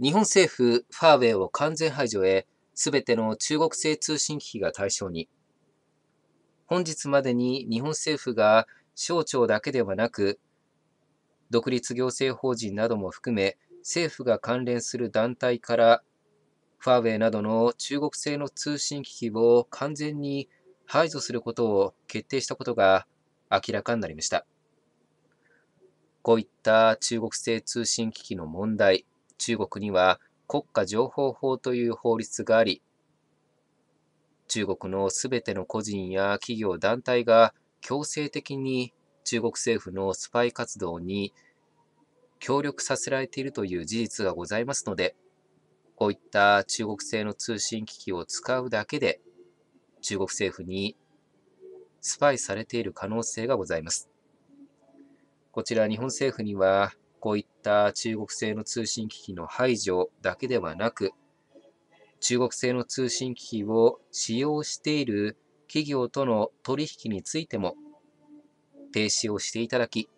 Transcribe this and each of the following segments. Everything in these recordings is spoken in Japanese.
日本政府、ファーウェイを完全排除へ、すべての中国製通信機器が対象に。本日までに日本政府が省庁だけではなく、独立行政法人なども含め、政府が関連する団体から、ファーウェイなどの中国製の通信機器を完全に排除することを決定したことが明らかになりました。こういった中国製通信機器の問題、中国には国家情報法という法律があり、中国のすべての個人や企業団体が強制的に中国政府のスパイ活動に協力させられているという事実がございますので、こういった中国製の通信機器を使うだけで、中国政府にスパイされている可能性がございます。こちら日本政府にはこういった中国製の通信機器の排除だけではなく、中国製の通信機器を使用している企業との取引についても停止をしていただき、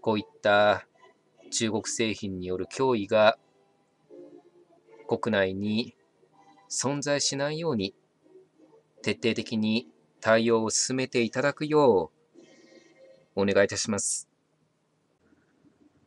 こういった中国製品による脅威が国内に存在しないように徹底的に対応を進めていただくようお願いいたします。